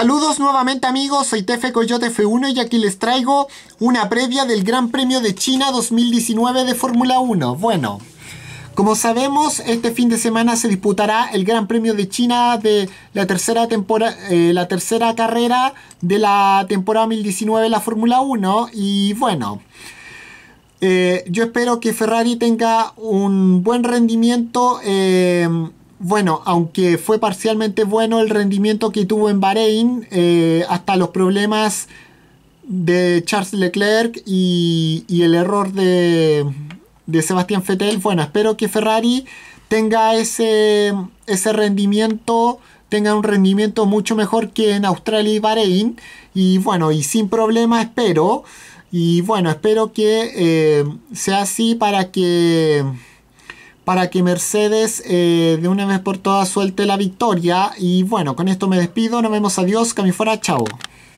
Saludos nuevamente amigos, soy Tefe Coyote F1 y aquí les traigo una previa del Gran Premio de China 2019 de Fórmula 1. Bueno, como sabemos, este fin de semana se disputará el Gran Premio de China de la tercera, temporada, eh, la tercera carrera de la temporada 2019 de la Fórmula 1 y bueno... Eh, yo espero que Ferrari tenga un buen rendimiento eh, bueno, aunque fue parcialmente bueno el rendimiento que tuvo en Bahrein, eh, hasta los problemas de Charles Leclerc y, el error de, Sebastián Fettel. bueno, espero que Ferrari tenga ese, ese rendimiento, tenga un rendimiento mucho mejor que en Australia y Bahrein, y bueno, y sin problema espero, y bueno, espero que eh, sea así para que para que Mercedes eh, de una vez por todas suelte la victoria. Y bueno, con esto me despido, nos vemos, adiós, camifora chao.